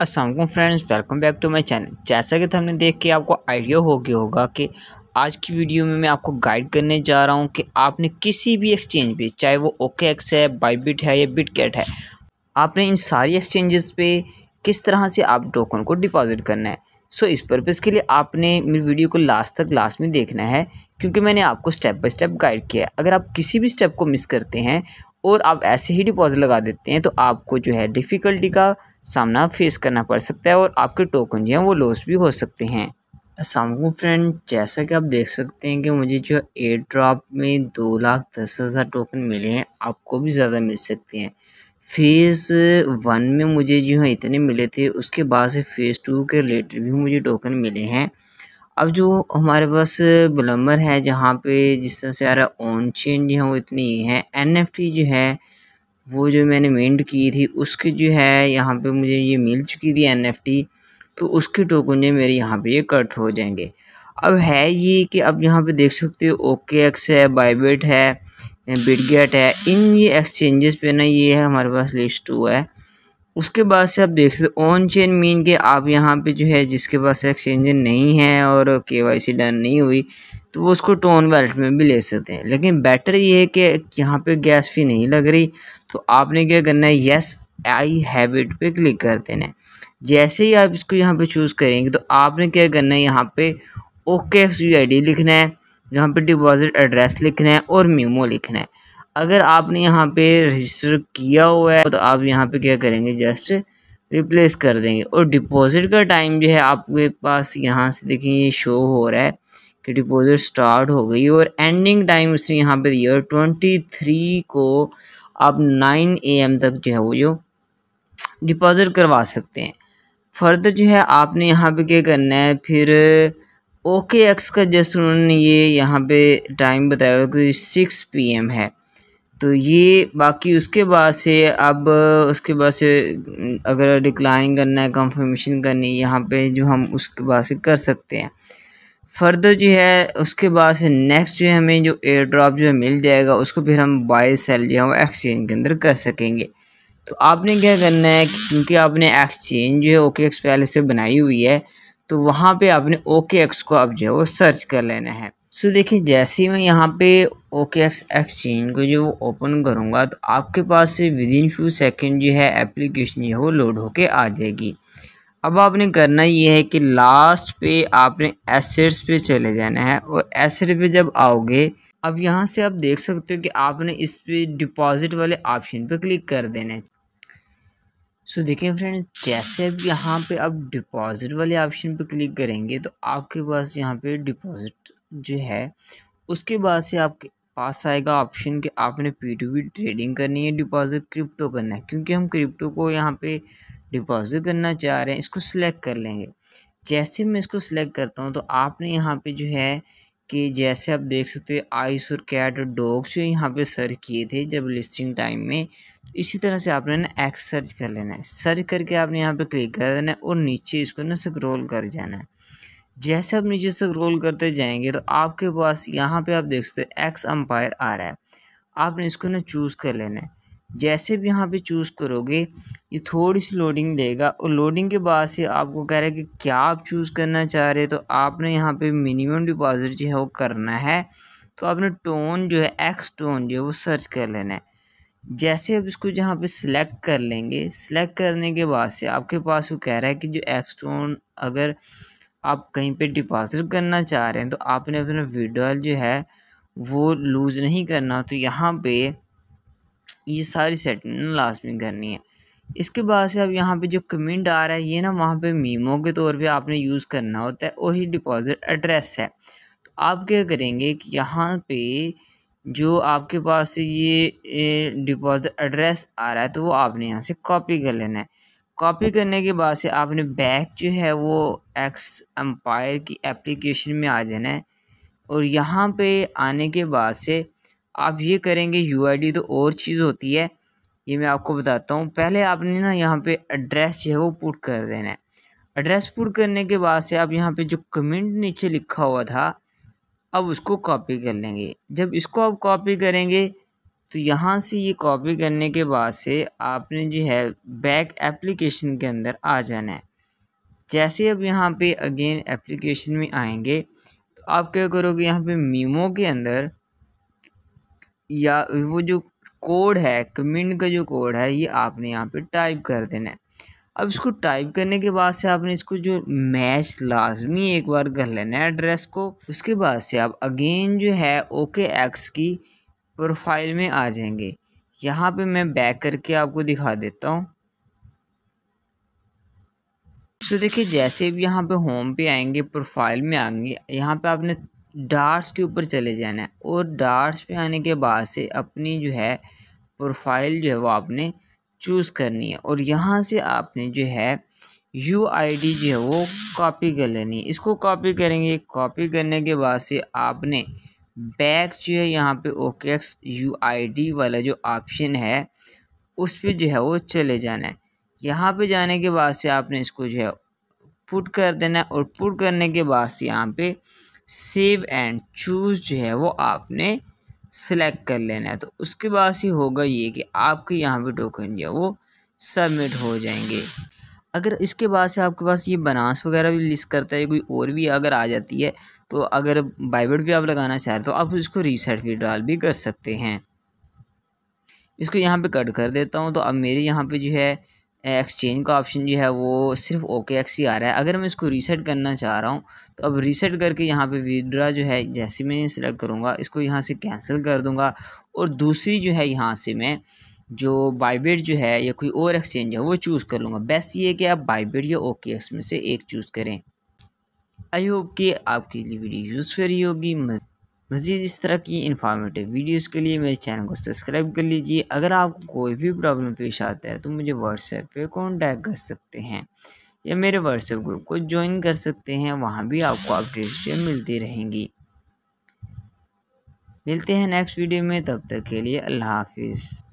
Aslam friends welcome back to my channel जैसा कि हमने देख के आपको आइडिया हो गया होगा कि आज की वीडियो में मैं आपको गाइड करने जा रहा हूं कि आपने किसी भी एक्सचेंज पे चाहे वो ओके एक्स है बाईबिट है या कैट है आपने इन सारी एक्सचेंजेस पे किस तरह से आप टोकन को डिपॉजिट करना है सो इस पर्पज़ के लिए आपने मेरी वीडियो को लास्ट तक लास्ट में देखना है क्योंकि मैंने आपको स्टेप बाय स्टेप गाइड किया है अगर आप किसी भी स्टेप को मिस करते हैं और आप ऐसे ही डिपॉजिट लगा देते हैं तो आपको जो है डिफ़िकल्टी का सामना फेस करना पड़ सकता है और आपके टोकन जो हैं वो लॉस भी हो सकते हैं असलम फ्रेंड जैसा कि आप देख सकते हैं कि मुझे जो एयर ड्रॉप में दो लाख दस हज़ार टोकन मिले हैं आपको भी ज़्यादा मिल सकते हैं फेज़ वन में मुझे जो है इतने मिले थे उसके बाद से फ़ेज़ टू के रिलेटेड भी मुझे टोकन मिले हैं अब जो हमारे पास बलम्बर है जहाँ पे जिस तरह से आ रहा है ऑन चेन जो है वो इतनी है एन एफ टी जो है वो जो मैंने मेंट की थी उसकी जो है यहाँ पे मुझे ये मिल चुकी थी एन एफ टी तो उसके टोकन जो मेरे यहाँ पे ये कट हो जाएंगे अब है ये कि अब यहाँ पे देख सकते हो ओके एक्स है बाईबेट है बिटगेट है इन ये एक्सचेंजेस पे ना ये है हमारे पास लिस्ट टू है उसके बाद से आप देख सकते हो ऑन चेन मीन के आप यहाँ पे जो है जिसके पास एक्सचेंज नहीं है और के वाई सी डन नहीं हुई तो वो उसको टोन वैलेट में भी ले सकते हैं लेकिन बेटर ये है कि यहाँ पे गैस फी नहीं लग रही तो आपने क्या करना है येस आई हैबिट पे क्लिक कर देना है जैसे ही आप इसको यहाँ पे चूज़ करेंगे तो आपने क्या करना है यहाँ पे ओके यू आई डी लिखना है यहाँ पे डिपॉजिट एड्रेस लिखना है और मीमो लिखना है अगर आपने यहाँ पे रजिस्टर किया हुआ है तो आप यहाँ पे क्या करेंगे जस्ट रिप्लेस कर देंगे और डिपॉजिट का टाइम जो है आपके पास यहाँ से देखें ये शो हो रहा है कि डिपॉजिट स्टार्ट हो गई और एंडिंग टाइम उसने यहाँ पे दिया ट्वेंटी थ्री को आप नाइन ए एम तक जो है वो जो डिपॉजिट करवा सकते हैं फर्दर जो है आपने यहाँ पे क्या करना है फिर ओके एक्स का जस्ट उन्होंने ये यहाँ पे टाइम बताया कि सिक्स पी एम है तो ये बाकी उसके बाद से अब उसके बाद से अगर डिक्लाइन करना है कंफर्मेशन करनी है यहाँ पे जो हम उसके बाद से कर सकते हैं फर्दर जो है उसके बाद से नेक्स्ट जो है हमें जो एयर ड्रॉप जो है मिल जाएगा उसको फिर हम बाय सेल जो है वो एक्सचेंज के अंदर कर सकेंगे तो आपने क्या करना है क्योंकि आपने एक्सचेंज जो है ओके एक्स पहले से बनाई हुई है तो वहाँ पर आपने ओके एक्स को अब जो है वो सर्च कर लेना है सो देखिए जैसे ही मैं यहाँ पे ओके एक्स एक्सचेंज को जो ओपन करूँगा तो आपके पास से विद इन फ्यू सेकेंड जो है एप्लीकेशन जो वो लोड होके आ जाएगी अब आपने करना ये है कि लास्ट पे आपने एसेट्स पे चले जाना है और एसेट पे जब आओगे अब यहाँ से आप देख सकते हो कि आपने इस पे डिपॉजिट वाले ऑप्शन पे क्लिक कर देना है सो देखिए फ्रेंड जैसे अब यहाँ पे आप डिपॉजिट वाले ऑप्शन पे क्लिक करेंगे तो आपके पास यहाँ पे डिपॉजिट जो है उसके बाद से आपके पास आएगा ऑप्शन कि आपने पी टू पी ट्रेडिंग करनी है डिपॉजिट क्रिप्टो करना है क्योंकि हम क्रिप्टो को यहाँ पे डिपॉजिट करना चाह रहे हैं इसको सिलेक्ट कर लेंगे जैसे मैं इसको सिलेक्ट करता हूँ तो आपने यहाँ पे जो है कि जैसे आप देख सकते हो आइस और कैट और डॉग्स जो यहाँ पे सर्च किए थे जब लिस्टिंग टाइम में तो इसी तरह से आपने ना एक्स सर्च कर लेना है सर्च करके आपने यहाँ पे क्लिक कर देना है और नीचे इसको ना स्क्रॉल कर जाना है जैसे आप नीचे से रोल करते जाएंगे तो आपके पास यहाँ पे आप देख सकते हैं एक्स अम्पायर आ रहा है आपने इसको ना चूज़ कर लेना है जैसे भी यहाँ पे चूज़ करोगे ये थोड़ी सी लोडिंग देगा और लोडिंग के बाद से आपको कह रहा है कि क्या आप चूज़ करना चाह रहे हो तो आपने यहाँ पे मिनिमम डिपॉजिट जो है वो करना है तो आपने टोन जो है एक्स टोन जो है वो सर्च कर लेना है जैसे आप इसको जहाँ पे सिलेक्ट कर लेंगे सिलेक्ट करने के बाद से आपके पास वो कह रहा है कि जो एक्स टोन अगर आप कहीं पे डिपॉजिट करना चाह रहे हैं तो आपने अपना विड्रॉल जो है वो लूज़ नहीं करना तो यहाँ पे ये सारी सेटिंग लाजमी करनी है इसके बाद से अब यहाँ पे जो कमेंट आ रहा है ये ना वहाँ पे मीमो के तौर पे आपने यूज़ करना होता है और ये डिपॉजिट एड्रेस है तो आप क्या करेंगे कि यहाँ पे जो आपके पास ये डिपॉजिट एड्रेस आ रहा है तो वो आपने यहाँ से कॉपी कर लेना है कॉपी करने के बाद से आपने बैक जो है वो एक्स एम्पायर की एप्लीकेशन में आ जाना है और यहाँ पे आने के बाद से आप ये करेंगे यू तो और चीज़ होती है ये मैं आपको बताता हूँ पहले आपने ना यहाँ पे एड्रेस जो है वो पुट कर देना है एड्रेस पुट करने के बाद से आप यहाँ पे जो कमेंट नीचे लिखा हुआ था अब उसको कॉपी कर लेंगे जब इसको आप कॉपी करेंगे तो यहाँ से ये कॉपी करने के बाद से आपने जो है बैक एप्लीकेशन के अंदर आ जाना है जैसे अब यहाँ पे अगेन एप्लीकेशन में आएंगे तो आप क्या करोगे यहाँ पे मीमो के अंदर या वो जो कोड है कमेंट का जो कोड है ये आपने यहाँ पे टाइप कर देना है अब इसको टाइप करने के बाद से आपने इसको जो मैच लाजमी एक बार कर लेना है एड्रेस को उसके बाद से आप अगेन जो है ओके एक्स की प्रोफाइल में आ जाएंगे यहाँ पे मैं बैक करके आपको दिखा देता हूँ सो देखिए जैसे भी यहाँ पे होम पे आएंगे प्रोफाइल में आएंगे यहाँ पे आपने डार्ट्स के ऊपर चले जाना है और डार्ट्स पे आने के बाद से अपनी जो है प्रोफाइल जो है वो आपने चूज़ करनी है और यहाँ से आपने जो है यू आई डी जो है वो कॉपी कर लेनी है इसको कॉपी करेंगे कॉपी करने के बाद से आपने बैक जो है यहाँ पे okay X U I D वाला जो ऑप्शन है उस पर जो है वो चले जाना है यहाँ पे जाने के बाद से आपने इसको जो है पुट कर देना है और पुट करने के बाद से यहाँ पे सेव एंड चूज़ जो है वो आपने सेलेक्ट कर लेना है तो उसके बाद से होगा ये कि आपके यहाँ पे टोकन जो है वो सबमिट हो जाएंगे अगर इसके बाद से आपके पास ये बनास वगैरह भी लिस्ट करता है कोई और भी अगर आ जाती है तो अगर बाइबेट भी आप लगाना चाह रहे तो आप इसको रीसेट विड्रॉल भी कर सकते हैं इसको यहाँ पे कट कर देता हूँ तो अब मेरे यहाँ पे जो है एक्सचेंज का ऑप्शन जो है वो सिर्फ ओके एक्स ही आ रहा है अगर मैं इसको रीसेट करना चाह रहा हूँ तो अब रीसेट करके यहाँ पे विड्रा जो है जैसे मैं सिलेक्ट करूँगा इसको यहाँ से कैंसिल कर दूँगा और दूसरी जो है यहाँ से मैं जो बाइबिट जो है या कोई और एक्सचेंज है वो चूज़ कर लूँगा बेस्ट ये है कि आप बाइबिट या ओके में से एक चूज़ करें आई होप कि आपके लिए वीडियो यूज़फुल रही होगी मज़ीद इस तरह की इन्फॉर्मेटिव वीडियोस के लिए मेरे चैनल को सब्सक्राइब कर लीजिए अगर आपको कोई भी प्रॉब्लम पेश आता है तो मुझे व्हाट्सएप पे कॉन्टैक्ट कर सकते हैं या मेरे व्हाट्सएप ग्रुप को ज्वाइन कर सकते हैं वहाँ भी आपको अपडेट्स मिलती रहेंगी मिलते हैं नेक्स्ट वीडियो में तब तक के लिए अल्लाह हाफिज़